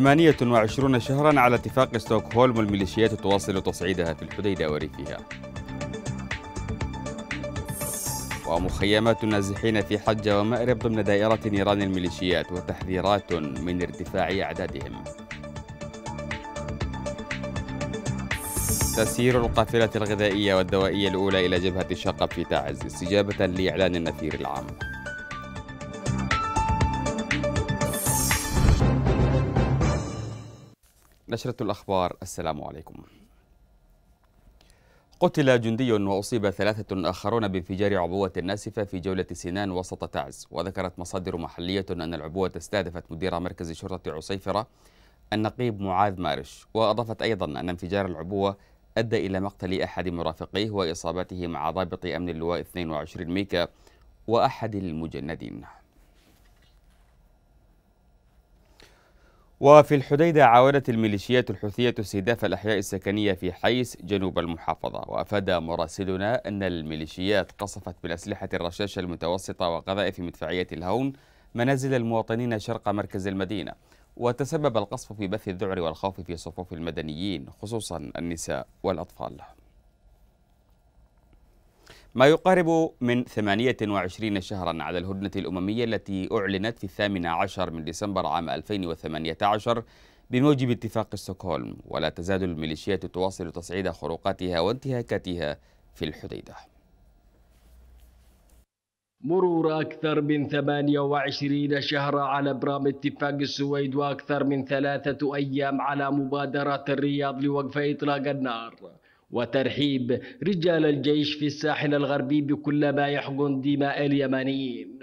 28 شهرا على اتفاق ستوكهولم والميليشيات تواصل تصعيدها في الحديدة وريفها ومخيمات النازحين في حجة ومأرب ضمن دائرة نيران الميليشيات وتحذيرات من ارتفاع أعدادهم تسير القافلة الغذائية والدوائية الأولى إلى جبهة الشقب في تعز استجابة لإعلان النفير العام نشرة الأخبار السلام عليكم قتل جندي وأصيب ثلاثة آخرون بانفجار عبوة ناسفة في جولة سنان وسط تعز وذكرت مصادر محلية أن العبوة استهدفت مدير مركز شرطة عصيفرة النقيب معاذ مارش وأضافت أيضا أن انفجار العبوة أدى إلى مقتل أحد مرافقيه وإصابته مع ضابط أمن اللواء 22 ميكا وأحد المجندين وفي الحديدة عاودت الميليشيات الحوثية استهداف الأحياء السكنية في حيس جنوب المحافظة وأفاد مراسلنا أن الميليشيات قصفت بالأسلحة الرشاشة المتوسطة وقذائف مدفعية الهون منازل المواطنين شرق مركز المدينة وتسبب القصف في بث الذعر والخوف في صفوف المدنيين خصوصا النساء والأطفال ما يقارب من 28 شهرا على الهدنة الأممية التي أعلنت في الثامن عشر من ديسمبر عام 2018 بموجب اتفاق ستوكهولم ولا تزال الميليشيات تواصل تصعيد خروقاتها وانتهاكاتها في الحديدة مرور أكثر من 28 شهرا على برام اتفاق السويد وأكثر من ثلاثة أيام على مبادرة الرياض لوقف إطلاق النار وترحيب رجال الجيش في الساحل الغربي بكل ما يحقن دماء اليمنيين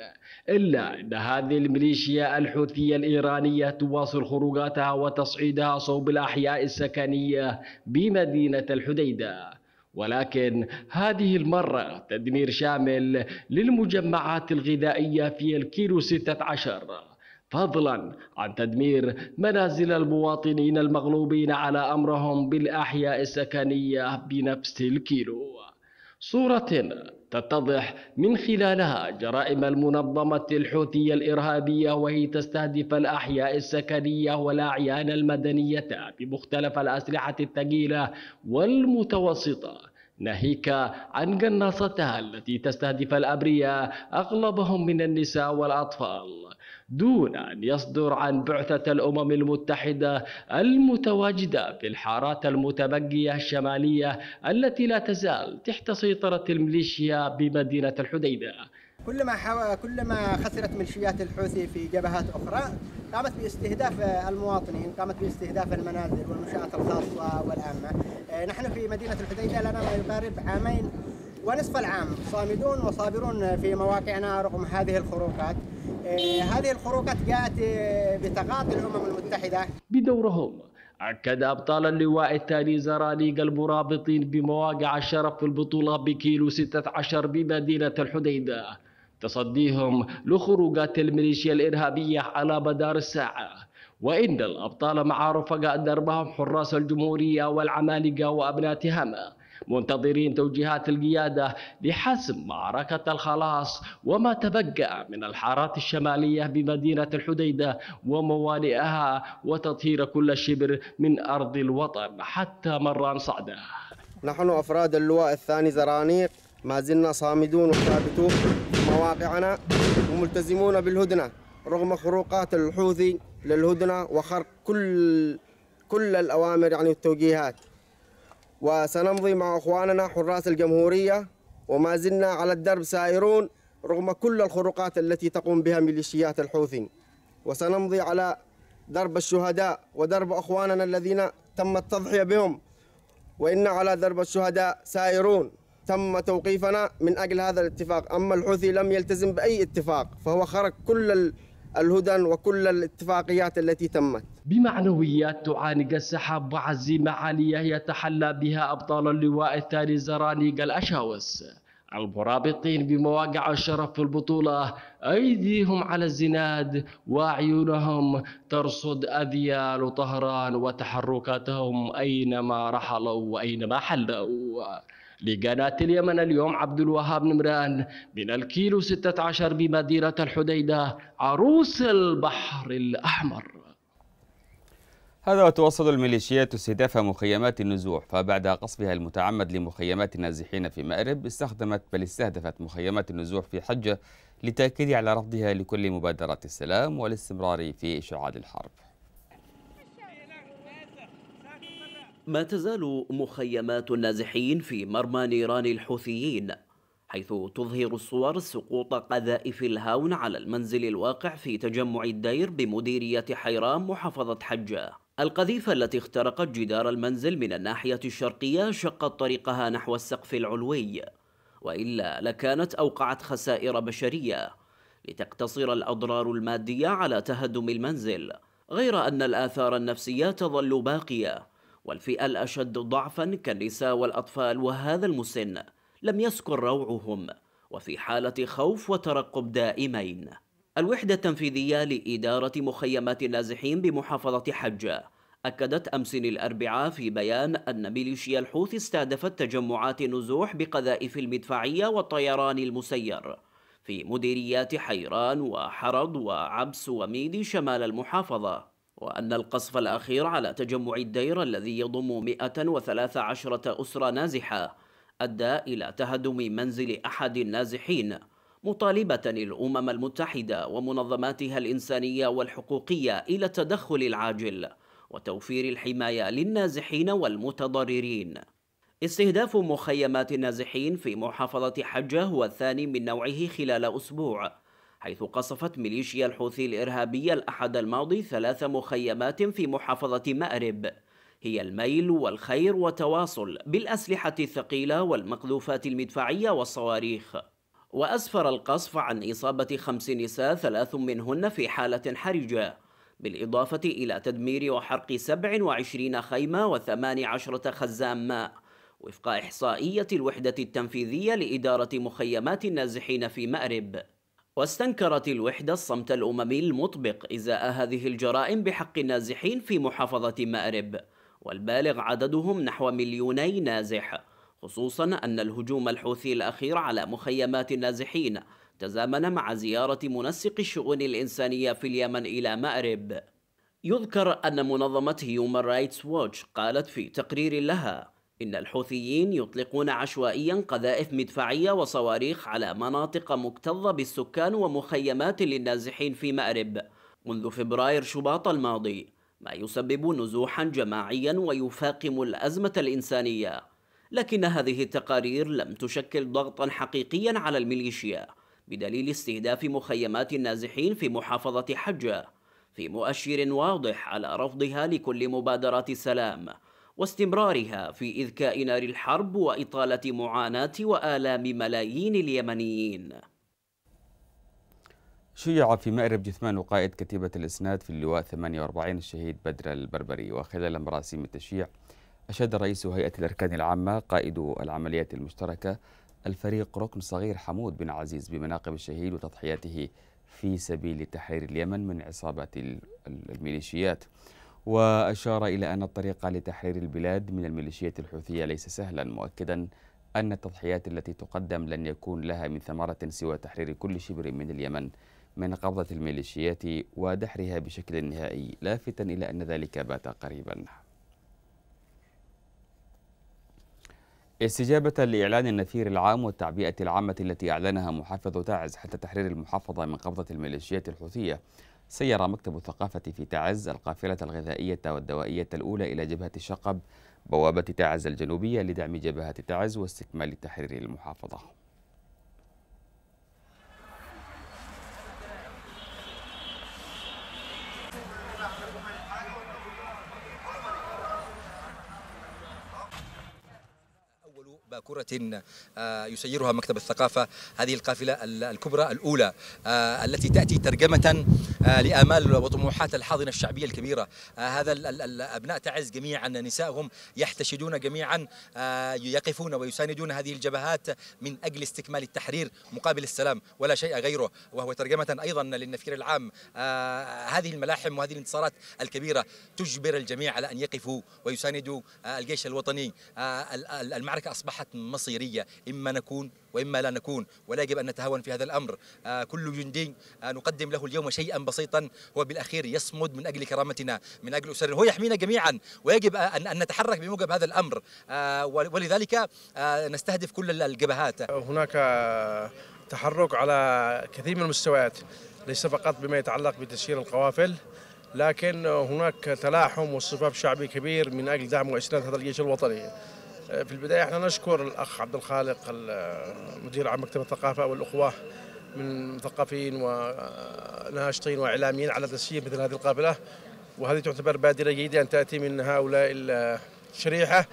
إلا أن هذه الميليشيا الحوثية الإيرانية تواصل خروجاتها وتصعيدها صوب الأحياء السكنية بمدينة الحديدة ولكن هذه المرة تدمير شامل للمجمعات الغذائية في الكيلو 16 فضلا عن تدمير منازل المواطنين المغلوبين على أمرهم بالأحياء السكنية بنفس الكيلو صورة تتضح من خلالها جرائم المنظمة الحوثية الإرهابية وهي تستهدف الأحياء السكنية والأعيان المدنية بمختلف الأسلحة الثقيلة والمتوسطة ناهيك عن قناصتها التي تستهدف الأبرياء أغلبهم من النساء والأطفال دون أن يصدر عن بعثة الأمم المتحدة المتواجدة في الحارات المتبقية الشمالية التي لا تزال تحت سيطرة الميليشيا بمدينة الحديدة كلما حو... كلما خسرت ميليشيات الحوثي في جبهات اخرى قامت باستهداف المواطنين، قامت باستهداف المنازل والمنشات الخاصه والعامه. آه، نحن في مدينه الحديده لنا ما يقارب عامين ونصف العام صامدون وصابرون في مواقعنا رغم هذه الخروقات آه، هذه الخروقات جاءت آه، بتغاطي الأمم المتحدة بدورهم أكد أبطال اللواء الثاني زراليق المرابطين بمواقع الشرف في البطولة بكيلو 16 بمدينة الحديدة تصديهم لخروجات الميليشيا الإرهابية على مدار الساعة وإن الأبطال مع رفقاء دربهم حراس الجمهورية والعمالقة وأبناتهم منتظرين توجيهات القيادة لحسم معركة الخلاص وما تبقى من الحارات الشمالية بمدينة الحديدة وموانئها وتطهير كل شبر من أرض الوطن حتى مران صعدة نحن أفراد اللواء الثاني زرانيق ما زلنا صامدون وثابتون في مواقعنا وملتزمون بالهدنة رغم خروقات الحوثي للهدنة وخرق كل كل الأوامر يعني والتوجيهات وسنمضي مع أخواننا حراس الجمهورية وما زلنا على الدرب سائرون رغم كل الخروقات التي تقوم بها ميليشيات الحوثي وسنمضي على درب الشهداء ودرب أخواننا الذين تم التضحية بهم وإن على درب الشهداء سائرون تم توقيفنا من أجل هذا الاتفاق أما الحوثي لم يلتزم بأي اتفاق فهو خرق كل الهدن وكل الاتفاقيات التي تمت بمعنويات تعانق السحاب وعزيمة عالية يتحلى بها أبطال اللواء الثاني زرانيق الأشاوس المرابطين بمواقع الشرف في البطولة أيديهم على الزناد وأعينهم ترصد أذيال طهران وتحركاتهم أينما رحلوا وأينما حلوا لقناة اليمن اليوم عبد الوهاب نمران من الكيلو 16 بمدينة الحديدة عروس البحر الأحمر هذا وتواصل الميليشيات استهداف مخيمات النزوح فبعد قصفها المتعمد لمخيمات النازحين في مأرب استخدمت بل استهدفت مخيمات النزوح في حجة لتأكيد على رفضها لكل مبادرات السلام والاستمرار في إشعال الحرب ما تزال مخيمات النازحين في مرمى نيران الحوثيين حيث تظهر الصور سقوط قذائف الهاون على المنزل الواقع في تجمع الدير بمديرية حيرام محافظة حجة القذيفة التي اخترقت جدار المنزل من الناحية الشرقية شقت طريقها نحو السقف العلوي وإلا لكانت أوقعت خسائر بشرية لتقتصر الأضرار المادية على تهدم المنزل غير أن الآثار النفسية تظل باقية والفئة الأشد ضعفا كالنساء والأطفال وهذا المسن لم يسكن روعهم وفي حالة خوف وترقب دائمين الوحدة التنفيذية لإدارة مخيمات النازحين بمحافظة حجة أكدت أمس الأربعاء في بيان أن ميليشيا الحوثي استهدفت تجمعات النزوح بقذائف المدفعية والطيران المسير في مديريات حيران وحرض وعبس وميدي شمال المحافظة وأن القصف الأخير على تجمع الدير الذي يضم 113 أسرة نازحة أدى إلى تهدم منزل أحد النازحين مطالبة الأمم المتحدة ومنظماتها الإنسانية والحقوقية إلى التدخل العاجل وتوفير الحماية للنازحين والمتضررين استهداف مخيمات النازحين في محافظة حجة هو الثاني من نوعه خلال أسبوع حيث قصفت ميليشيا الحوثي الإرهابية الأحد الماضي ثلاث مخيمات في محافظة مأرب هي الميل والخير وتواصل بالأسلحة الثقيلة والمقذوفات المدفعية والصواريخ وأسفر القصف عن إصابة خمس نساء ثلاث منهن في حالة حرجة بالإضافة إلى تدمير وحرق 27 خيمة وثمان عشرة خزان ماء وفق إحصائية الوحدة التنفيذية لإدارة مخيمات النازحين في مأرب واستنكرت الوحدة الصمت الأممي المطبق إزاء هذه الجرائم بحق النازحين في محافظة مأرب والبالغ عددهم نحو مليوني نازح خصوصا أن الهجوم الحوثي الأخير على مخيمات النازحين تزامن مع زيارة منسق الشؤون الإنسانية في اليمن إلى مأرب يذكر أن منظمة هيومن رايتس ووتش قالت في تقرير لها إن الحوثيين يطلقون عشوائيا قذائف مدفعية وصواريخ على مناطق مكتظة بالسكان ومخيمات للنازحين في مأرب منذ فبراير شباط الماضي ما يسبب نزوحا جماعيا ويفاقم الأزمة الإنسانية لكن هذه التقارير لم تشكل ضغطا حقيقيا على الميليشيا بدليل استهداف مخيمات النازحين في محافظة حجة في مؤشر واضح على رفضها لكل مبادرات السلام واستمرارها في إذكاء نار الحرب وإطالة معاناة وآلام ملايين اليمنيين شيع في مأرب جثمان قائد كتيبة الإسناد في اللواء 48 الشهيد بدر البربري وخلال مراسم التشييع أشاد رئيس هيئة الأركان العامة قائد العمليات المشتركة الفريق ركن صغير حمود بن عزيز بمناقب الشهيد وتضحياته في سبيل تحرير اليمن من عصابات الميليشيات وأشار إلى أن الطريق لتحرير البلاد من الميليشيات الحوثية ليس سهلا مؤكدا أن التضحيات التي تقدم لن يكون لها من ثمرة سوى تحرير كل شبر من اليمن من قبضة الميليشيات ودحرها بشكل نهائي لافتا إلى أن ذلك بات قريبا استجابة لإعلان النفير العام والتعبئة العامة التي أعلنها محافظ تعز حتى تحرير المحافظة من قبضة الميليشيات الحوثية سير مكتب الثقافة في تعز القافلة الغذائية والدوائية الأولى إلى جبهة الشقب بوابة تعز الجنوبية لدعم جبهة تعز واستكمال تحرير المحافظة كرة آه، يسيرها مكتب الثقافة هذه القافلة الكبرى الأولى آه، التي تأتي ترجمة آه، لآمال وطموحات الحاضنة الشعبية الكبيرة هذا الأبناء تعز جميعا نسائهم يحتشدون جميعا يقفون ويساندون هذه الجبهات من أجل استكمال التحرير مقابل السلام ولا شيء غيره وهو ترجمة أيضا للنفير العام هذه الملاحم وهذه الانتصارات الكبيرة تجبر الجميع على أن يقفوا ويساندوا الجيش الوطني المعركة أصبحت مصيرية إما نكون وإما لا نكون ولا يجب أن نتهاون في هذا الأمر آه كل جندي آه نقدم له اليوم شيئا بسيطا هو بالأخير يصمد من أجل كرامتنا من أجل أسرنا هو يحمينا جميعا ويجب آه، أن, أن نتحرك بموجب هذا الأمر آه ولذلك آه، نستهدف كل الجبهات هناك تحرك على كثير من المستويات ليس فقط بما يتعلق بتسيير القوافل لكن هناك تلاحم واصطفاف شعبي كبير من اجل دعم واسناد هذا الجيش الوطني في البدايه احنا نشكر الاخ عبد الخالق مدير عام مكتب الثقافه والاخوه من مثقفين وناشطين واعلاميين على تسيير مثل هذه القافله وهذه تعتبر بادره جيده ان تاتي من هؤلاء الشريحه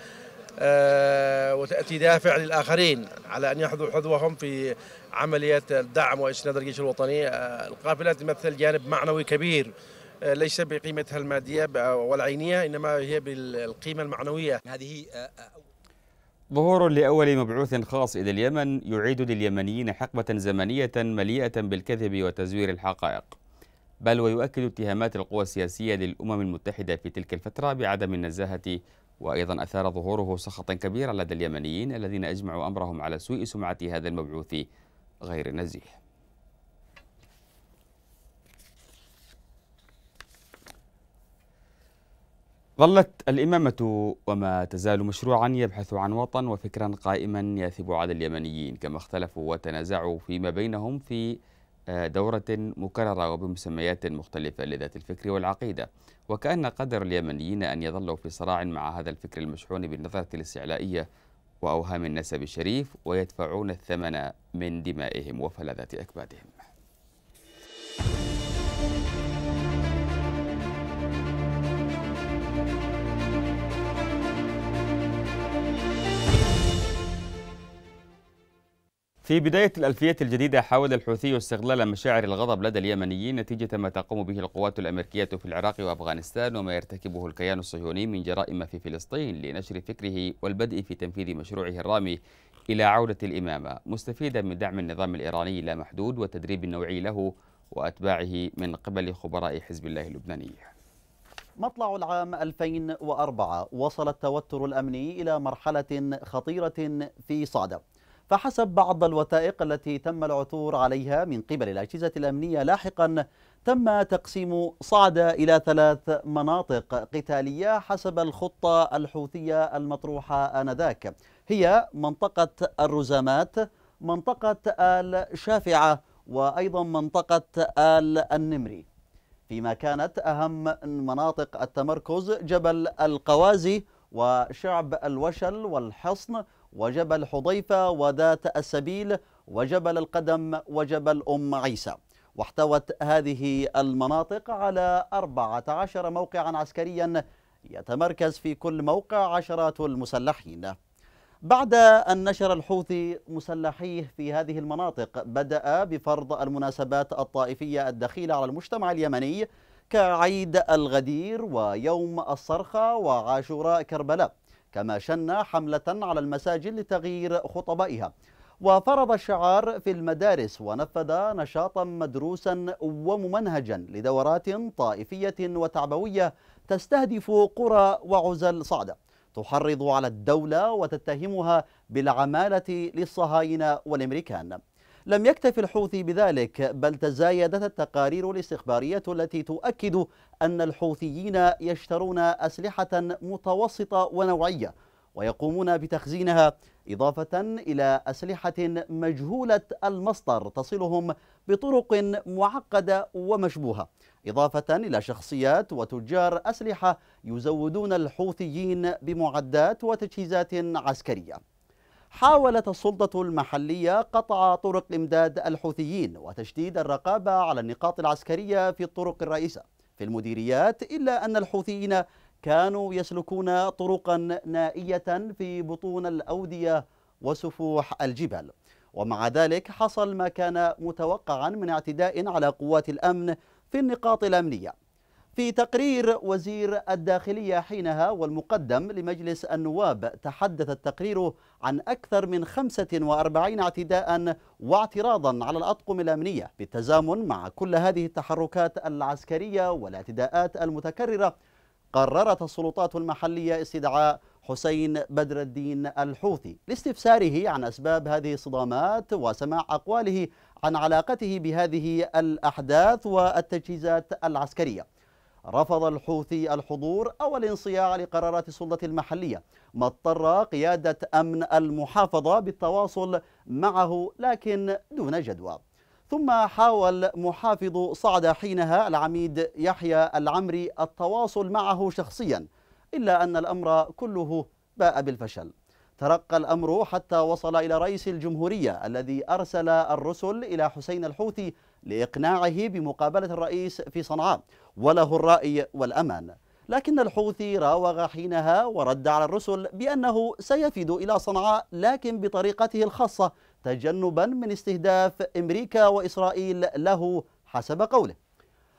آه، وتاتي دافع للاخرين على ان ياخذوا حذوهم في عمليه الدعم واسناد الجيش الوطني آه، القافله تمثل جانب معنوي كبير آه، ليس بقيمتها الماديه والعينيه انما هي بالقيمه المعنويه هذه ظهور لأول مبعوث خاص إلى اليمن يعيد لليمنيين حقبة زمنية مليئة بالكذب وتزوير الحقائق بل ويؤكد اتهامات القوى السياسية للأمم المتحدة في تلك الفترة بعدم النزاهة وأيضا أثار ظهوره سخطا كبيرا لدى اليمنيين الذين أجمعوا أمرهم على سوء سمعة هذا المبعوث غير النزيه ظلت الإمامة وما تزال مشروعا يبحث عن وطن وفكرا قائما يثب على اليمنيين كما اختلفوا وتنازعوا فيما بينهم في آه، دورة مكررة وبمسميات مختلفة لذات الفكر والعقيدة وكأن قدر اليمنيين أن يظلوا في صراع مع هذا الفكر المشحون بالنظرة الاستعلائية وأوهام النسب الشريف ويدفعون الثمن من دمائهم وفلذات أكبادهم في بداية الألفية الجديدة حاول الحوثي استغلال مشاعر الغضب لدى اليمنيين نتيجة ما تقوم به القوات الأمريكية في العراق وأفغانستان وما يرتكبه الكيان الصهيوني من جرائم في فلسطين لنشر فكره والبدء في تنفيذ مشروعه الرامي إلى عودة الإمامة مستفيدا من دعم النظام الإيراني اللامحدود والتدريب النوعي له وأتباعه من قبل خبراء حزب الله اللبناني مطلع العام 2004 وصل التوتر الأمني إلى مرحلة خطيرة في صعدة فحسب بعض الوثائق التي تم العثور عليها من قبل الأجهزة الأمنية لاحقا تم تقسيم صعدة إلى ثلاث مناطق قتالية حسب الخطة الحوثية المطروحة آنذاك هي منطقة الرزامات منطقة آل شافعة وأيضا منطقة آل النمري فيما كانت أهم مناطق التمركز جبل القوازي وشعب الوشل والحصن وجبل حضيفة وذات السبيل وجبل القدم وجبل أم عيسى واحتوت هذه المناطق على 14 موقعا عسكريا يتمركز في كل موقع عشرات المسلحين بعد أن نشر الحوثي مسلحيه في هذه المناطق بدأ بفرض المناسبات الطائفية الدخيلة على المجتمع اليمني كعيد الغدير ويوم الصرخة وعاشوراء كربلاء كما شن حملة على المساجد لتغيير خطبائها وفرض الشعار في المدارس ونفذ نشاطا مدروسا وممنهجا لدورات طائفية وتعبوية تستهدف قرى وعزل صعدة تحرض على الدولة وتتهمها بالعمالة للصهاينة والامريكان لم يكتف الحوثي بذلك بل تزايدت التقارير الاستخبارية التي تؤكد أن الحوثيين يشترون أسلحة متوسطة ونوعية ويقومون بتخزينها إضافة إلى أسلحة مجهولة المصدر تصلهم بطرق معقدة ومشبوهة إضافة إلى شخصيات وتجار أسلحة يزودون الحوثيين بمعدات وتجهيزات عسكرية حاولت السلطة المحلية قطع طرق إمداد الحوثيين وتشديد الرقابة على النقاط العسكرية في الطرق الرئيسة في المديريات إلا أن الحوثيين كانوا يسلكون طرقا نائية في بطون الأودية وسفوح الجبال ومع ذلك حصل ما كان متوقعا من اعتداء على قوات الأمن في النقاط الأمنية في تقرير وزير الداخلية حينها والمقدم لمجلس النواب تحدث التقرير عن أكثر من 45 اعتداء واعتراضا على الأطقم الأمنية بالتزامن مع كل هذه التحركات العسكرية والاعتداءات المتكررة قررت السلطات المحلية استدعاء حسين بدر الدين الحوثي لاستفساره عن أسباب هذه الصدامات وسماع أقواله عن علاقته بهذه الأحداث والتجهيزات العسكرية رفض الحوثي الحضور أو الانصياع لقرارات السلطة المحلية ما اضطر قيادة أمن المحافظة بالتواصل معه لكن دون جدوى ثم حاول محافظ صعدة حينها العميد يحيى العمري التواصل معه شخصيا إلا أن الأمر كله باء بالفشل ترقى الأمر حتى وصل إلى رئيس الجمهورية الذي أرسل الرسل إلى حسين الحوثي لإقناعه بمقابلة الرئيس في صنعاء وله الرأي والأمان لكن الحوثي راوغ حينها ورد على الرسل بأنه سيفد إلى صنعاء لكن بطريقته الخاصة تجنبا من استهداف أمريكا وإسرائيل له حسب قوله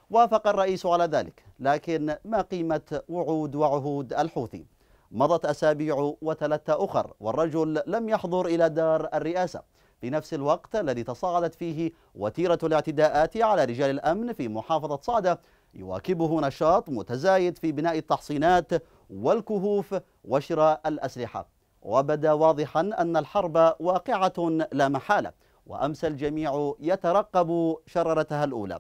وافق الرئيس على ذلك لكن ما قيمة وعود وعهود الحوثي مضت أسابيع وثلاثة أخر والرجل لم يحضر إلى دار الرئاسة في نفس الوقت الذي تصاعدت فيه وتيرة الاعتداءات على رجال الأمن في محافظة صعدة يواكبه نشاط متزايد في بناء التحصينات والكهوف وشراء الأسلحة وبدا واضحا أن الحرب واقعة لا محالة وأمس الجميع يترقب شررتها الأولى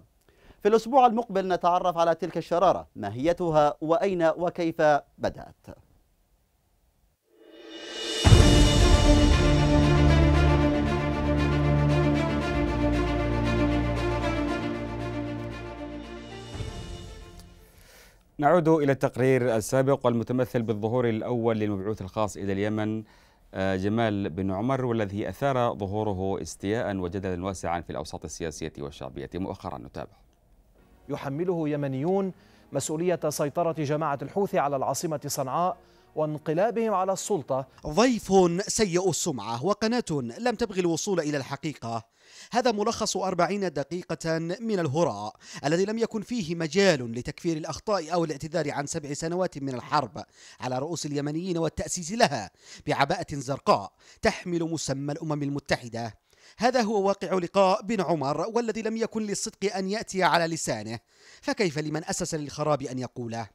في الأسبوع المقبل نتعرف على تلك الشرارة ماهيتها وأين وكيف بدأت نعود إلى التقرير السابق والمتمثل بالظهور الأول للمبعوث الخاص إلى اليمن آه، جمال بن عمر والذي أثار ظهوره استياء وجدلا واسعا في الأوساط السياسية والشعبية مؤخرا نتابع يحمله يمنيون مسؤولية سيطرة جماعة الحوثي على العاصمة صنعاء وانقلابهم على السلطة ضيف سيء السمعة وقناة لم تبغي الوصول إلى الحقيقة هذا ملخص أربعين دقيقة من الهراء الذي لم يكن فيه مجال لتكفير الأخطاء أو الاعتذار عن سبع سنوات من الحرب على رؤوس اليمنيين والتأسيس لها بعباءة زرقاء تحمل مسمى الأمم المتحدة هذا هو واقع لقاء بن عمر والذي لم يكن للصدق أن يأتي على لسانه فكيف لمن أسس للخراب أن يقوله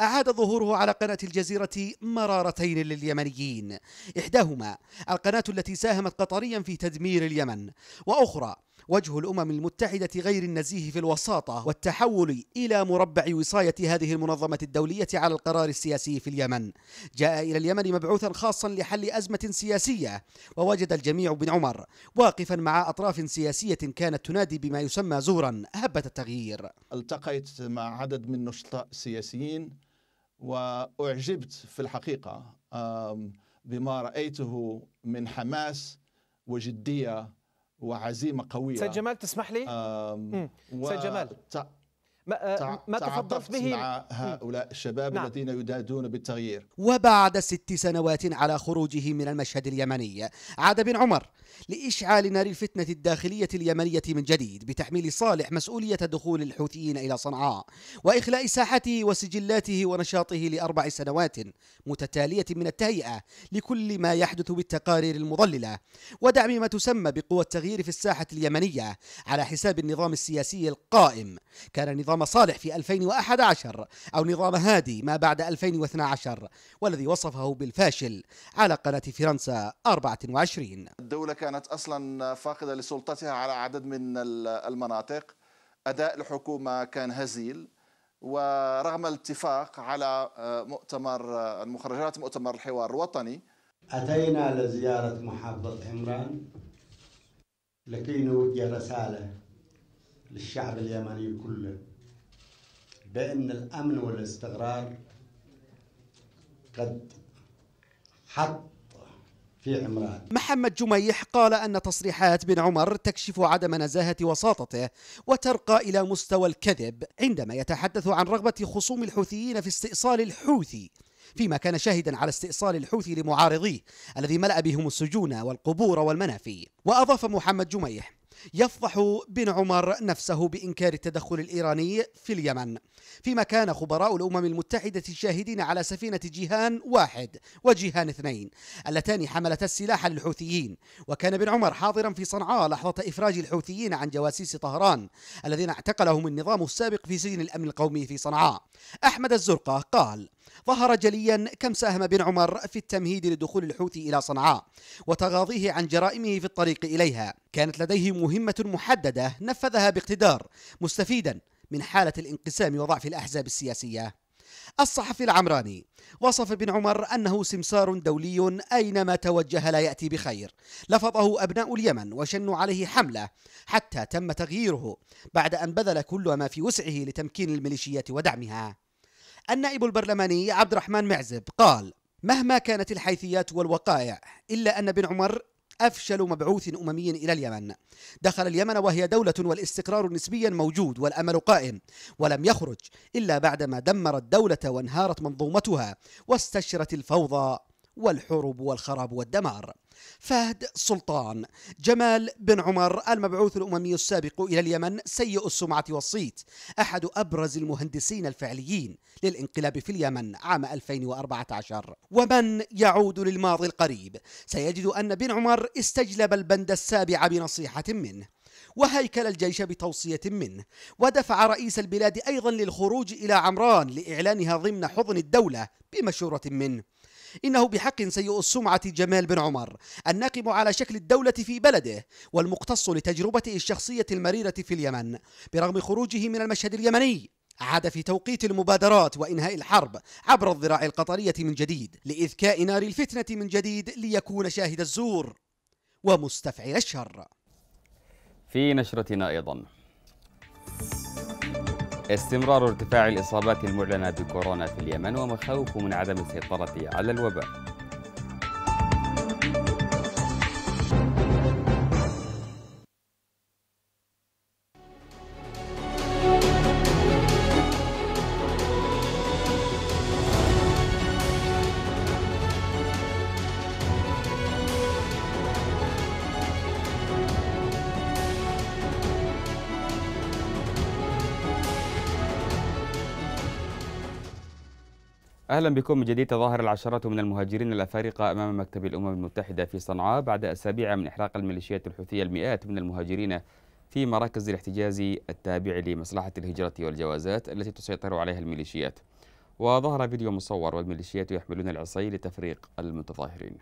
أعاد ظهوره على قناة الجزيرة مرارتين لليمنيين إحداهما القناة التي ساهمت قطريا في تدمير اليمن وأخرى وجه الأمم المتحدة غير النزيه في الوساطة والتحول إلى مربع وصاية هذه المنظمة الدولية على القرار السياسي في اليمن جاء إلى اليمن مبعوثا خاصا لحل أزمة سياسية ووجد الجميع بن عمر واقفا مع أطراف سياسية كانت تنادي بما يسمى زورا هبة التغيير التقيت مع عدد من نشطاء سياسيين وأعجبت في الحقيقة بما رأيته من حماس وجدية وعزيمه قويه سيد جمال تسمح لي؟ و... سيد جمال ما, آه، ما تفضلت به مع هؤلاء الشباب نعم. الذين يدادون بالتغيير وبعد ست سنوات على خروجه من المشهد اليمني عاد بن عمر لإشعال نار الفتنة الداخلية اليمنية من جديد بتحميل صالح مسؤولية دخول الحوثيين إلى صنعاء وإخلاء ساحته وسجلاته ونشاطه لأربع سنوات متتالية من التهيئة لكل ما يحدث بالتقارير المضللة ودعم ما تسمى بقوى التغيير في الساحة اليمنية على حساب النظام السياسي القائم كان نظام صالح في 2011 أو نظام هادي ما بعد 2012 والذي وصفه بالفاشل على قناة فرنسا 24 الدولة كانت أصلا فاقدة لسلطتها على عدد من المناطق أداء الحكومة كان هزيل ورغم الاتفاق على آه، مؤتمر آه، المخرجات مؤتمر الحوار الوطني أتينا لزيارة محافظة عمران لكي نوجه رسالة للشعب اليمني كله بأن الأمن والاستقرار قد حط في عمران محمد جميح قال أن تصريحات بن عمر تكشف عدم نزاهة وساطته وترقى إلى مستوى الكذب عندما يتحدث عن رغبة خصوم الحوثيين في استئصال الحوثي فيما كان شاهدا على استئصال الحوثي لمعارضيه الذي ملأ بهم السجون والقبور والمنافي وأضاف محمد جميح يفضح بن عمر نفسه بإنكار التدخل الإيراني في اليمن فيما كان خبراء الأمم المتحدة شاهدين على سفينة جيهان واحد وجيهان اثنين اللتان حملتا السلاح للحوثيين وكان بن عمر حاضرا في صنعاء لحظة إفراج الحوثيين عن جواسيس طهران الذين اعتقلهم النظام السابق في سجن الأمن القومي في صنعاء أحمد الزرقة قال ظهر جليا كم ساهم بن عمر في التمهيد لدخول الحوثي إلى صنعاء وتغاضيه عن جرائمه في الطريق إليها كانت لديه مهمة محددة نفذها باقتدار مستفيدا من حالة الانقسام وضعف الأحزاب السياسية الصحفي العمراني وصف بن عمر أنه سمسار دولي أينما توجه لا يأتي بخير لفظه أبناء اليمن وشنوا عليه حملة حتى تم تغييره بعد أن بذل كل ما في وسعه لتمكين الميليشيات ودعمها النائب البرلماني عبد الرحمن معزب قال مهما كانت الحيثيات والوقائع إلا أن بن عمر أفشل مبعوث أممي إلى اليمن دخل اليمن وهي دولة والاستقرار نسبيا موجود والأمل قائم ولم يخرج إلا بعدما دمر الدولة وانهارت منظومتها واستشرت الفوضى والحروب والخراب والدمار فهد سلطان جمال بن عمر المبعوث الأممي السابق إلى اليمن سيء السمعة والصيت أحد أبرز المهندسين الفعليين للانقلاب في اليمن عام 2014 ومن يعود للماضي القريب سيجد أن بن عمر استجلب البند السابع بنصيحة منه وهيكل الجيش بتوصية منه ودفع رئيس البلاد أيضا للخروج إلى عمران لإعلانها ضمن حضن الدولة بمشورة منه إنه بحق سيء السمعة جمال بن عمر الناقم على شكل الدولة في بلده والمقتص لتجربته الشخصية المريرة في اليمن برغم خروجه من المشهد اليمني عاد في توقيت المبادرات وإنهاء الحرب عبر الذراع القطرية من جديد لإذكاء نار الفتنة من جديد ليكون شاهد الزور ومستفعل الشر في نشرتنا أيضا استمرار ارتفاع الإصابات المعلنة بكورونا في اليمن ومخاوف من عدم السيطرة على الوباء بكم من جديد تظاهر العشرات من المهاجرين الافارقه امام مكتب الامم المتحده في صنعاء بعد اسابيع من احراق الميليشيات الحوثيه المئات من المهاجرين في مراكز الاحتجاز التابع لمصلحه الهجره والجوازات التي تسيطر عليها الميليشيات. وظهر فيديو مصور والميليشيات يحملون العصي لتفريق المتظاهرين.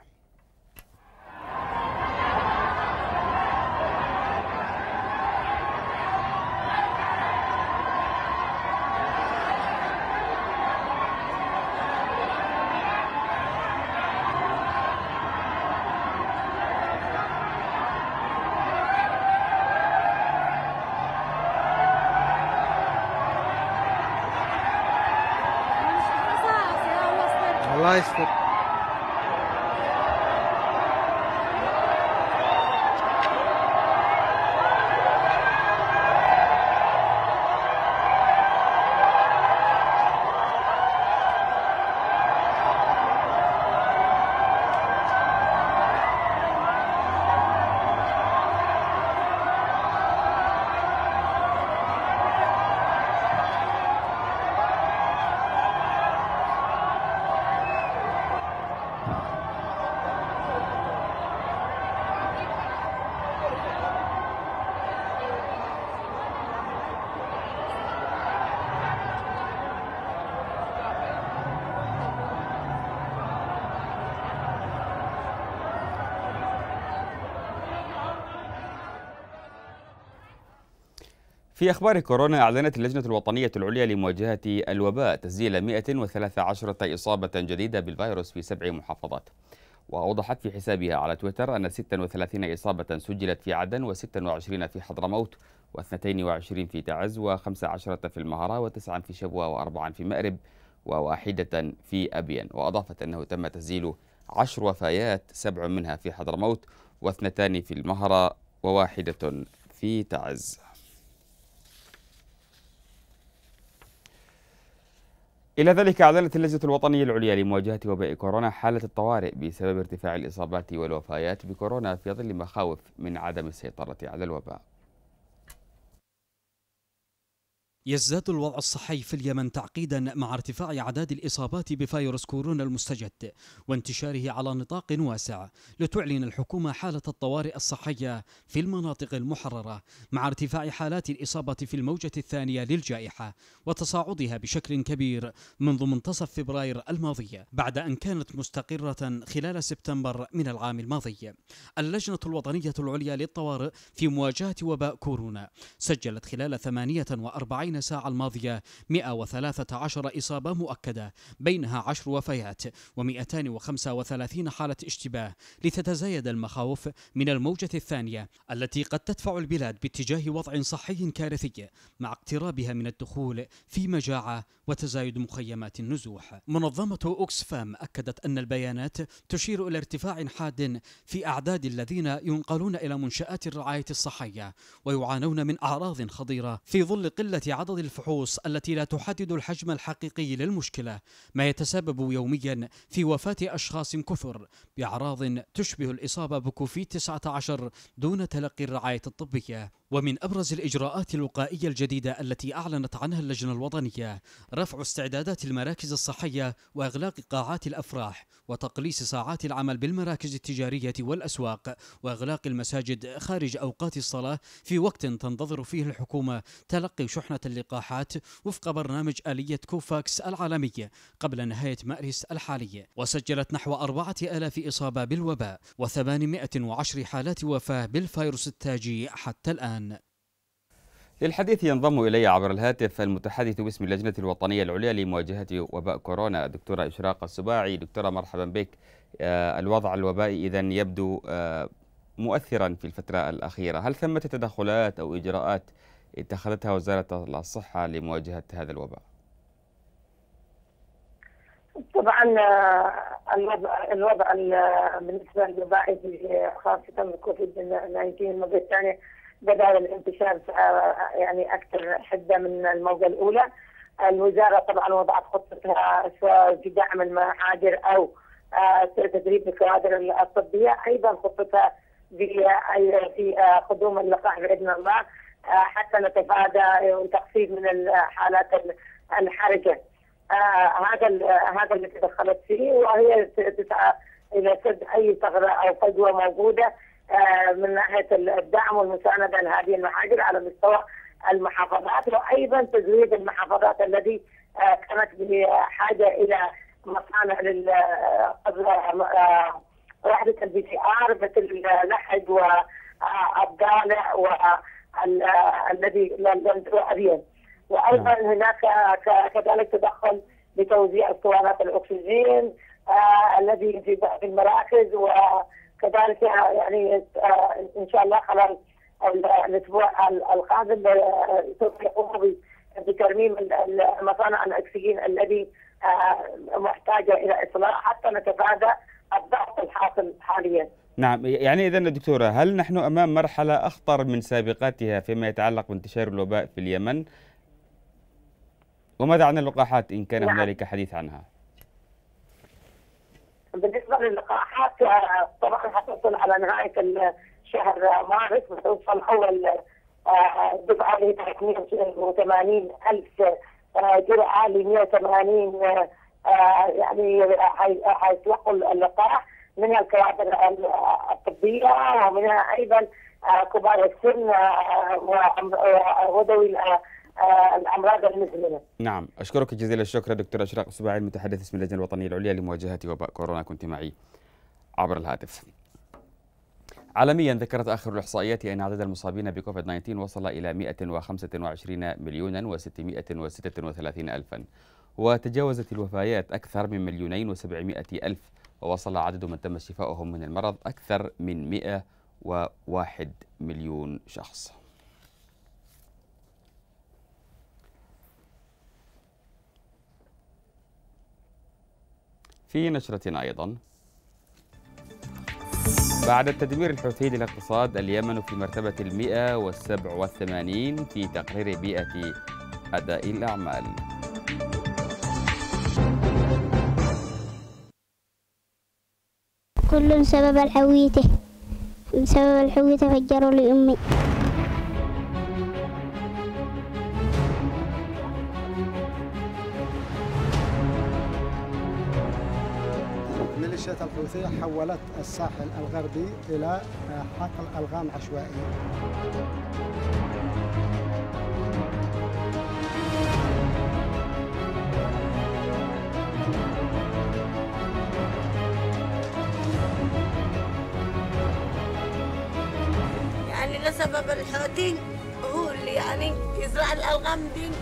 nice football. في أخبار كورونا أعلنت اللجنة الوطنية العليا لمواجهة الوباء تسجيل 113 إصابة جديدة بالفيروس في سبع محافظات وأوضحت في حسابها على تويتر أن 36 إصابة سجلت في عدن و26 في حضرموت و22 في تعز و15 في المهرة و9 في شبوة و و4 في مأرب وواحدة في أبين وأضافت أنه تم تسجيل عشر وفيات سبع منها في حضرموت واثنتان في المهرة وواحدة في تعز إلى ذلك أعلنت اللجنة الوطنية العليا لمواجهة وباء كورونا حالة الطوارئ بسبب ارتفاع الإصابات والوفيات بكورونا في ظل مخاوف من عدم السيطرة على الوباء يزداد الوضع الصحي في اليمن تعقيدا مع ارتفاع أعداد الإصابات بفيروس كورونا المستجد وانتشاره على نطاق واسع لتعلن الحكومة حالة الطوارئ الصحية في المناطق المحررة مع ارتفاع حالات الإصابة في الموجة الثانية للجائحة وتصاعدها بشكل كبير منذ منتصف فبراير الماضي بعد أن كانت مستقرة خلال سبتمبر من العام الماضي اللجنة الوطنية العليا للطوارئ في مواجهة وباء كورونا سجلت خلال 48 24 ساعة الماضية 113 إصابة مؤكدة بينها 10 وفيات و235 حالة اشتباه لتتزايد المخاوف من الموجة الثانية التي قد تدفع البلاد باتجاه وضع صحي كارثي مع اقترابها من الدخول في مجاعة وتزايد مخيمات النزوح منظمة أوكسفام أكدت أن البيانات تشير إلى ارتفاع حاد في أعداد الذين ينقلون إلى منشآت الرعاية الصحية ويعانون من أعراض خطيرة في ظل قلة عدد عدد الفحوص التي لا تحدد الحجم الحقيقي للمشكلة ما يتسبب يوميا في وفاة أشخاص كثر بأعراض تشبه الإصابة بكوفيد 19 دون تلقي الرعاية الطبية ومن أبرز الإجراءات الوقائية الجديدة التي أعلنت عنها اللجنة الوطنية رفع استعدادات المراكز الصحية وإغلاق قاعات الأفراح وتقليص ساعات العمل بالمراكز التجارية والأسواق وإغلاق المساجد خارج أوقات الصلاة في وقت تنتظر فيه الحكومة تلقي شحنة اللقاحات وفق برنامج آلية كوفاكس العالمية قبل نهاية مأرس الحالية وسجلت نحو أربعة ألاف إصابة بالوباء و810 حالات وفاة بالفيروس التاجي حتى الآن للحديث ينضم إلي عبر الهاتف المتحدث باسم اللجنة الوطنية العليا لمواجهة وباء كورونا الدكتورة إشراق السباعي دكتورة مرحبا بك آه، الوضع الوبائي إذا يبدو آه، مؤثرا في الفترة الأخيرة هل ثمة تدخلات أو إجراءات اتخذتها وزارة الصحة لمواجهة هذا الوباء؟ طبعا الوضع آه، الوضع آه، بالنسبه للوباء آه، خاصه الكوفيد 19 الموجه الثانيه بدا الانتشار يعني اكثر حده من الموجه الاولى الوزاره طبعا وضعت خطتها سواء في دعم المعادر او تدريب الكوادر الطبيه ايضا خطتها في في قدوم اللقاح باذن الله آه، حتى نتفادى تخفيف من الحالات الحرجه. آه، هذا هذا اللي تدخلت فيه وهي تسعى الى سد اي ثغره او فجوه موجوده آه، من ناحيه الدعم والمسانده لهذه المحاجر على مستوى المحافظات وايضا تزويد المحافظات الذي كانت بحاجه الى مصانع وحده البي تي ار مثل لحج والضالع و الذي لم تروح وايضا نعم. هناك كذلك تدخل لتوزيع اسطوانات الاكسجين آه، الذي في بعض المراكز وكذلك آه، يعني آه، ان شاء الله خلال الاسبوع القادم سوف يقوم بترميم مصانع الاكسجين الذي محتاجه الى اصلاح حتى نتفادى الضغط الحاصل حاليا. نعم يعني إذا دكتورة هل نحن أمام مرحلة أخطر من سابقاتها فيما يتعلق بانتشار الوباء في اليمن وماذا عن اللقاحات إن كان نعم. هنالك حديث عنها بالنسبة للقاحات طبعا هتصل على نهاية شهر مارس وتوصل أول دفعة ل 380 ألف جرعة ل 180 يعني حيتلقوا اللقاح منها الكوادر الطبيه ومنها ايضا آه، كبار السن آه، وذوي آه، الامراض المزمنه. نعم، اشكرك جزيل الشكر دكتور اشراق سباعي المتحدث اسم اللجنه الوطنيه العليا لمواجهه وباء كورونا كنت معي عبر الهاتف. عالميا ذكرت اخر الاحصائيات ان عدد المصابين بكوفيد 19 وصل الى 125 مليونا و636 الفا وتجاوزت الوفيات اكثر من مليونين و700 الف ووصل عدد من تم شفاؤهم من المرض أكثر من 101 مليون شخص في نشرتنا أيضا بعد التدمير الحوثي للاقتصاد اليمن في مرتبة المئة والسبع والثمانين في تقرير بيئة أداء الأعمال كل سبب الحويته بسبب الحويته فجروا لي أمي ميليشيات الحوثية حولت الساحل الغربي إلى حقل ألغام عشوائية سبب الحوتين هو اللي يعني يزرع الألغام دين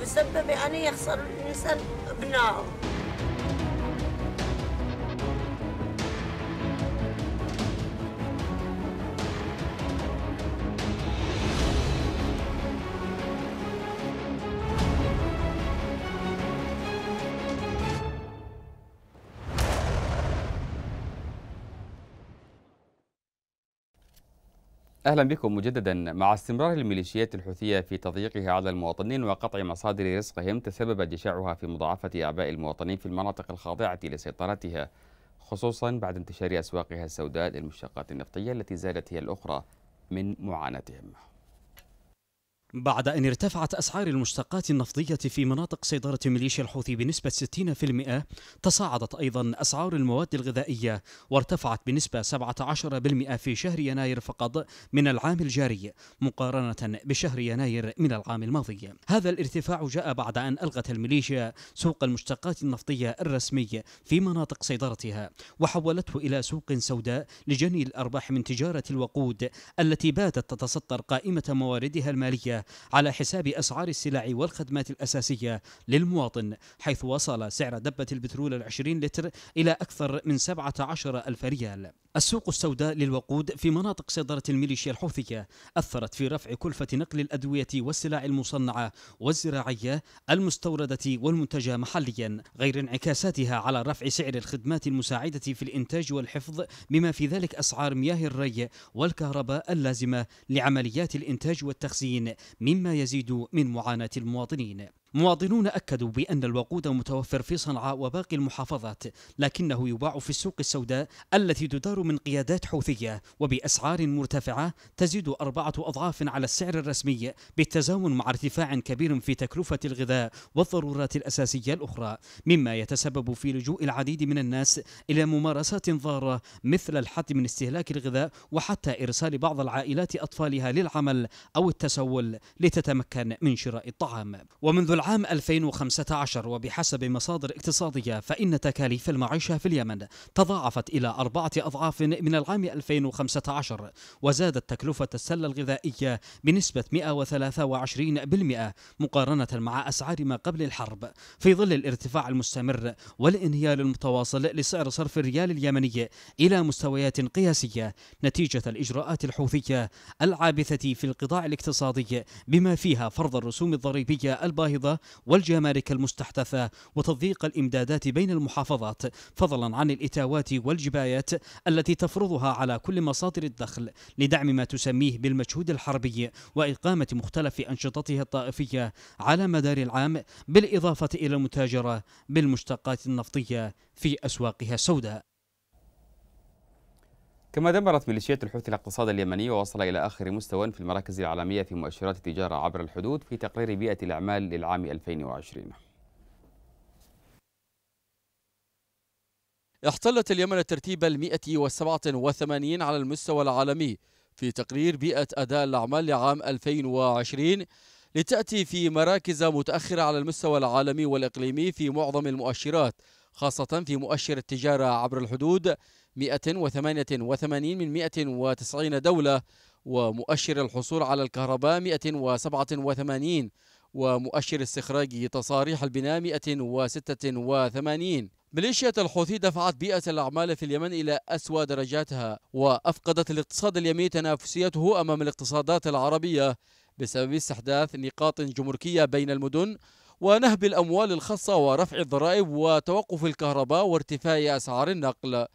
ويسبب يعني يخسر الإنسان ابنائه أهلا بكم مجددا مع استمرار الميليشيات الحوثية في تضييقها على المواطنين وقطع مصادر رزقهم تسبب جشاعها في مضاعفة أعباء المواطنين في المناطق الخاضعة لسيطرتها خصوصا بعد انتشار أسواقها السوداء للمشتقات النفطية التي زادت هي الأخرى من معاناتهم بعد أن ارتفعت أسعار المشتقات النفطية في مناطق سيطرة ميليشيا الحوثي بنسبة 60% تصاعدت أيضا أسعار المواد الغذائية وارتفعت بنسبة 17% في شهر يناير فقط من العام الجاري مقارنة بشهر يناير من العام الماضي هذا الارتفاع جاء بعد أن ألغت الميليشيا سوق المشتقات النفطية الرسمي في مناطق سيطرتها وحولته إلى سوق سوداء لجني الأرباح من تجارة الوقود التي باتت تتسطر قائمة مواردها المالية على حساب أسعار السلع والخدمات الأساسية للمواطن حيث وصل سعر دبة البترول العشرين لتر إلى أكثر من 17 ألف ريال السوق السوداء للوقود في مناطق سيطرة الميليشيا الحوثية أثرت في رفع كلفة نقل الأدوية والسلع المصنعة والزراعية المستوردة والمنتجة محليا غير انعكاساتها على رفع سعر الخدمات المساعدة في الإنتاج والحفظ بما في ذلك أسعار مياه الري والكهرباء اللازمة لعمليات الإنتاج والتخزين مما يزيد من معاناة المواطنين مواطنون أكدوا بأن الوقود متوفر في صنعاء وباقي المحافظات لكنه يباع في السوق السوداء التي تدار من قيادات حوثية وبأسعار مرتفعة تزيد أربعة أضعاف على السعر الرسمي بالتزامن مع ارتفاع كبير في تكلفة الغذاء والضرورات الأساسية الأخرى مما يتسبب في لجوء العديد من الناس إلى ممارسات ضارة مثل الحد من استهلاك الغذاء وحتى إرسال بعض العائلات أطفالها للعمل أو التسول لتتمكن من شراء الطعام ومنذ العام 2015 وبحسب مصادر اقتصادية فإن تكاليف المعيشة في اليمن تضاعفت إلى أربعة أضعاف من العام 2015 وزادت تكلفة السلة الغذائية بنسبة 123% مقارنة مع أسعار ما قبل الحرب في ظل الارتفاع المستمر والانهيار المتواصل لسعر صرف الريال اليمني إلى مستويات قياسية نتيجة الإجراءات الحوثية العابثة في القطاع الاقتصادي بما فيها فرض الرسوم الضريبية الباهظة والجمارك المستحدثة وتضييق الإمدادات بين المحافظات فضلا عن الإتاوات والجبايات التي تفرضها على كل مصادر الدخل لدعم ما تسميه بالمجهود الحربي وإقامة مختلف أنشطتها الطائفية على مدار العام بالإضافة إلى المتاجرة بالمشتقات النفطية في أسواقها السوداء كما دمرت ميليشيات الحوثي الاقتصاد اليمني ووصل إلى آخر مستوى في المراكز العالمية في مؤشرات التجارة عبر الحدود في تقرير بيئة الأعمال للعام 2020 احتلت اليمن الترتيب ال 187 على المستوى العالمي في تقرير بيئة أداء الأعمال لعام 2020 لتأتي في مراكز متأخرة على المستوى العالمي والإقليمي في معظم المؤشرات خاصة في مؤشر التجارة عبر الحدود 188 من 190 دولة ومؤشر الحصول على الكهرباء 187 ومؤشر استخراج تصاريح البناء 186 ميليشيا الحوثي دفعت بيئة الأعمال في اليمن إلى أسوأ درجاتها وأفقدت الاقتصاد اليمني تنافسيته أمام الاقتصادات العربية بسبب استحداث نقاط جمركية بين المدن ونهب الأموال الخاصة ورفع الضرائب وتوقف الكهرباء وارتفاع أسعار النقل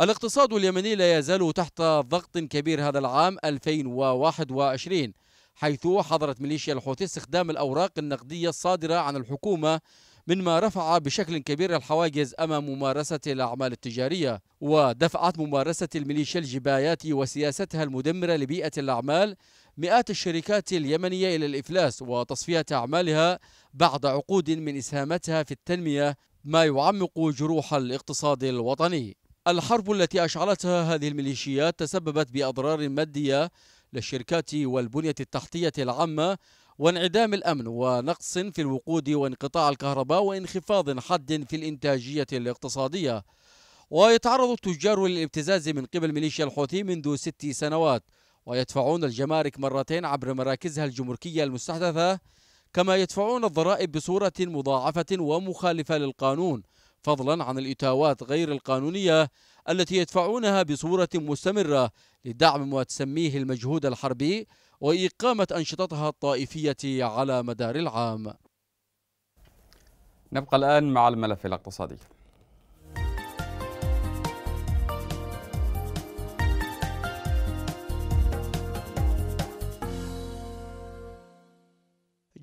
الاقتصاد اليمني لا يزال تحت ضغط كبير هذا العام 2021 حيث حظرت ميليشيا الحوثي استخدام الأوراق النقدية الصادرة عن الحكومة مما رفع بشكل كبير الحواجز أمام ممارسة الأعمال التجارية ودفعت ممارسة الميليشيا الجبايات وسياستها المدمرة لبيئة الأعمال مئات الشركات اليمنية إلى الإفلاس وتصفية أعمالها بعد عقود من إسهامتها في التنمية ما يعمق جروح الاقتصاد الوطني الحرب التي أشعلتها هذه الميليشيات تسببت بأضرار مادية للشركات والبنية التحتية العامة وانعدام الأمن ونقص في الوقود وانقطاع الكهرباء وانخفاض حاد في الإنتاجية الاقتصادية ويتعرض التجار للابتزاز من قبل ميليشيا الحوثي منذ ست سنوات ويدفعون الجمارك مرتين عبر مراكزها الجمركية المستحدثة كما يدفعون الضرائب بصورة مضاعفة ومخالفة للقانون فضلا عن الإتاوات غير القانونية التي يدفعونها بصورة مستمرة لدعم ما تسميه المجهود الحربي وإقامة أنشطتها الطائفية على مدار العام نبقى الآن مع الملف الاقتصادي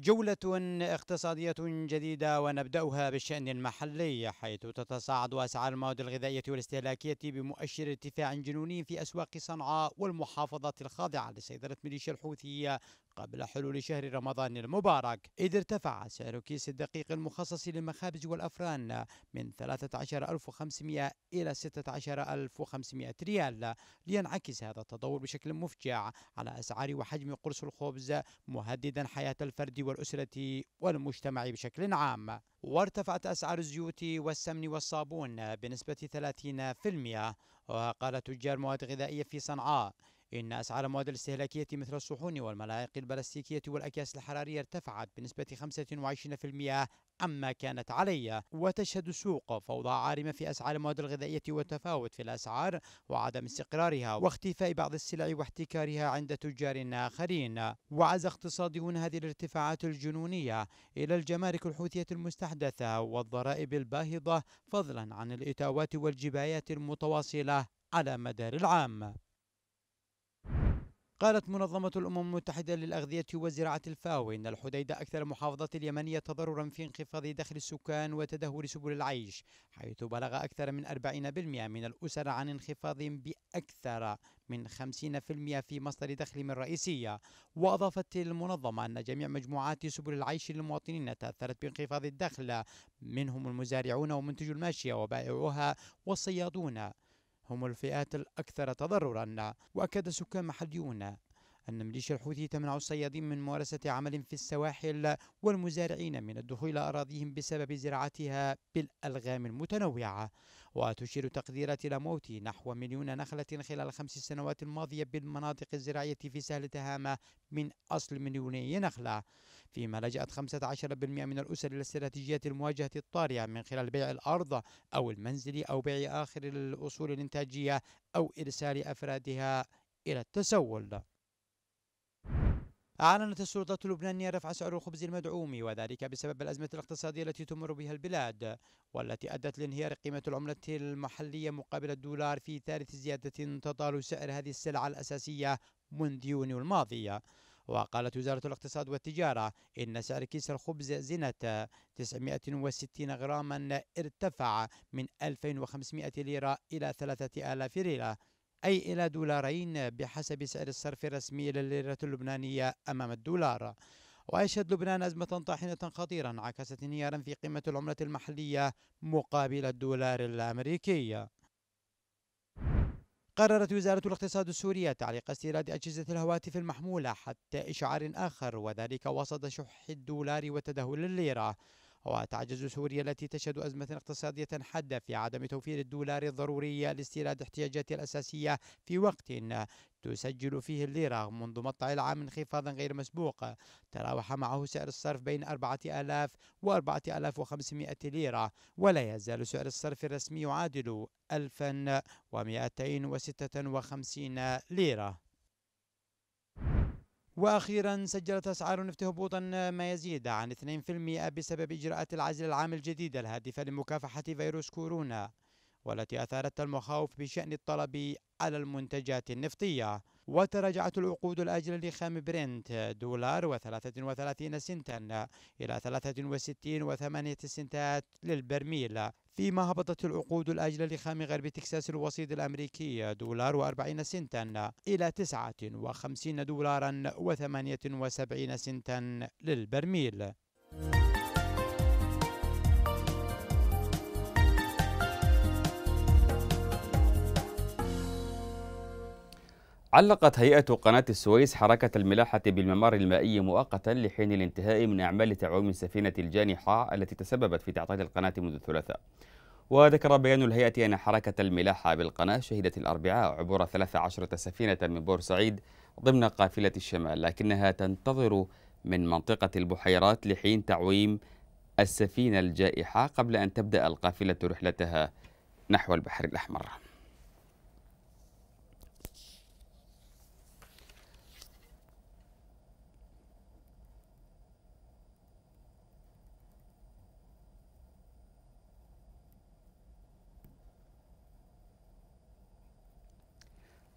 جولة اقتصادية جديدة ونبدأها بالشأن المحلي حيث تتصاعد أسعار المواد الغذائية والاستهلاكية بمؤشر ارتفاع جنوني في أسواق صنعاء والمحافظات الخاضعة لسيطرة ميليشيا الحوثية قبل حلول شهر رمضان المبارك إذ ارتفع سعر كيس الدقيق المخصص للمخابز والأفران من 13500 إلى 16500 ريال لينعكس هذا التطور بشكل مفجع على أسعار وحجم قرص الخبز مهددا حياة الفرد والأسرة والمجتمع بشكل عام وارتفعت أسعار الزيوت والسمن والصابون بنسبة 30% وقال تجار مواد غذائية في صنعاء إن أسعار المواد الاستهلاكية مثل الصحون والملاعق البلاستيكية والأكياس الحرارية ارتفعت بنسبة 25% عما كانت عليه وتشهد السوق فوضى عارمة في أسعار المواد الغذائية والتفاوت في الأسعار وعدم استقرارها واختفاء بعض السلع واحتكارها عند تجار آخرين وعز اقتصاديون هذه الارتفاعات الجنونية إلى الجمارك الحوثية المستحدثة والضرائب الباهظة فضلا عن الإتاوات والجبايات المتواصلة على مدار العام قالت منظمة الأمم المتحدة للأغذية والزراعة الفاو إن الحديدة أكثر المحافظات اليمنية تضررا في انخفاض دخل السكان وتدهور سبل العيش حيث بلغ أكثر من 40% من الأسر عن انخفاض بأكثر من 50% في مصدر دخلهم رئيسية وأضافت المنظمة أن جميع مجموعات سبل العيش للمواطنين تأثرت بانخفاض الدخل منهم المزارعون ومنتجو الماشية وبائعوها والصيادون هم الفئات الأكثر تضررا وأكد سكان محليون أن مليشيا الحوثي تمنع الصيادين من ممارسة عمل في السواحل والمزارعين من الدخول إلى أراضيهم بسبب زراعتها بالألغام المتنوعة وتشير تقديرات إلى موت نحو مليون نخلة خلال الخمس سنوات الماضية بالمناطق الزراعية في سهل تهامة من أصل مليوني نخلة فيما لجأت 15% من الأسر إلى استراتيجيات المواجهة الطارئة من خلال بيع الأرض أو المنزل أو بيع آخر الأصول الإنتاجية أو إرسال أفرادها إلى التسول أعلنت السلطات اللبنانية رفع سعر الخبز المدعوم وذلك بسبب الأزمة الاقتصادية التي تمر بها البلاد والتي أدت لانهيار قيمة العملة المحلية مقابل الدولار في ثالث زيادة تطال سعر هذه السلعة الأساسية منذ يونيو الماضي وقالت وزارة الاقتصاد والتجارة إن سعر كيس الخبز زنة 960 غراما ارتفع من 2500 ليرة إلى 3000 ليرة أي إلى دولارين بحسب سعر الصرف الرسمي لليرة اللبنانية أمام الدولار ويشهد لبنان أزمة طاحنة خطيرة عكست انهيارا في قيمة العملة المحلية مقابل الدولار الأمريكي قررت وزارة الاقتصاد السورية تعليق استيراد أجهزة الهواتف المحمولة حتى إشعار آخر وذلك وسط شح الدولار وتدهور الليرة وتعجز سوريا التي تشهد أزمة اقتصادية حادة في عدم توفير الدولار الضروري لاستيراد احتياجاتها الأساسية في وقت تسجل فيه الليرة منذ مطلع العام انخفاضا غير مسبوق تراوح معه سعر الصرف بين 4000 و 4500 ليرة ولا يزال سعر الصرف الرسمي يعادل 1256 ليرة واخيرا سجلت اسعار النفط هبوطا ما يزيد عن 2% بسبب اجراءات العزل العام الجديده الهادفه لمكافحه فيروس كورونا والتي اثارت المخاوف بشان الطلب على المنتجات النفطيه وتراجعت العقود الأجل لخام برنت دولار و33 سنتا إلى 63.8 سنتات للبرميل فيما هبطت العقود الأجل لخام غرب تكساس الوسيط الأمريكي دولار و40 سنتا إلى 59 دولارا و78 سنتا للبرميل علقت هيئة قناة السويس حركة الملاحة بالممر المائي مؤقتا لحين الانتهاء من أعمال تعويم السفينة الجانحة التي تسببت في تعطيل القناة منذ الثلاثاء وذكر بيان الهيئة أن حركة الملاحة بالقناة شهدت الأربعاء عبور 13 سفينة من بورسعيد ضمن قافلة الشمال لكنها تنتظر من منطقة البحيرات لحين تعويم السفينة الجائحة قبل أن تبدأ القافلة رحلتها نحو البحر الأحمر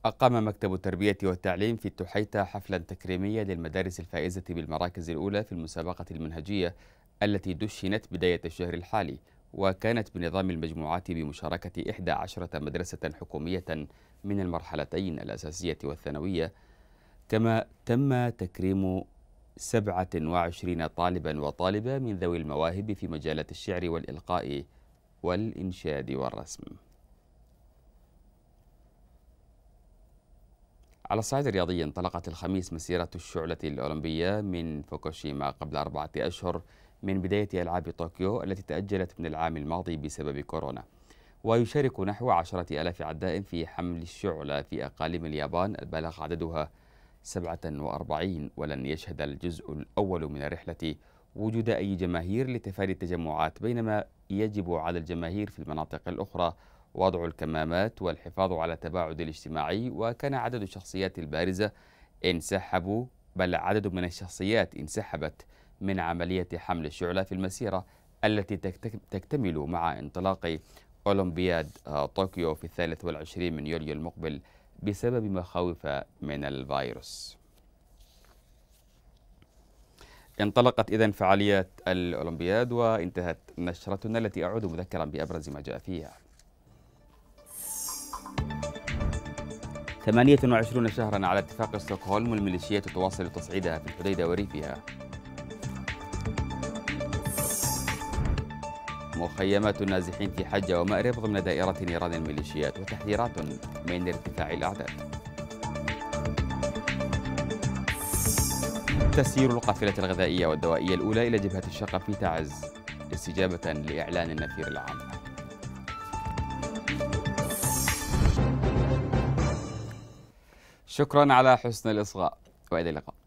أقام مكتب التربية والتعليم في التحيتة حفلا تكريميا للمدارس الفائزة بالمراكز الأولى في المسابقة المنهجية التي دشنت بداية الشهر الحالي وكانت بنظام المجموعات بمشاركة 11 مدرسة حكومية من المرحلتين الأساسية والثانوية كما تم تكريم 27 طالبا وطالبة من ذوي المواهب في مجالات الشعر والإلقاء والإنشاد والرسم على الصعيد الرياضي انطلقت الخميس مسيرة الشعلة الأولمبية من فوكوشيما قبل أربعة أشهر من بداية ألعاب طوكيو التي تأجلت من العام الماضي بسبب كورونا ويشارك نحو عشرة ألاف عداء في حمل الشعلة في أقاليم اليابان بلغ عددها 47 ولن يشهد الجزء الأول من الرحلة وجود أي جماهير لتفادي التجمعات بينما يجب على الجماهير في المناطق الأخرى وضع الكمامات والحفاظ على التباعد الاجتماعي وكان عدد الشخصيات البارزة انسحبوا بل عدد من الشخصيات انسحبت من عملية حمل الشعلة في المسيرة التي تكتمل مع انطلاق أولمبياد آه، طوكيو في الثالث والعشرين من يوليو المقبل بسبب مخاوف من الفيروس انطلقت إذن فعاليات الأولمبياد وانتهت نشرتنا التي أعود مذكرا بأبرز ما جاء فيها 28 شهرا على اتفاق ستوكهولم والميليشيات تواصل تصعيدها في الحديدة وريفها مخيمات النازحين في حجة ومأرب ضمن دائرة نيران الميليشيات وتحذيرات من ارتفاع الأعداد تسيير القافلة الغذائية والدوائية الأولى إلى جبهة الشقة في تعز استجابة لإعلان النفير العام شكرا على حسن الإصغاء وإلى اللقاء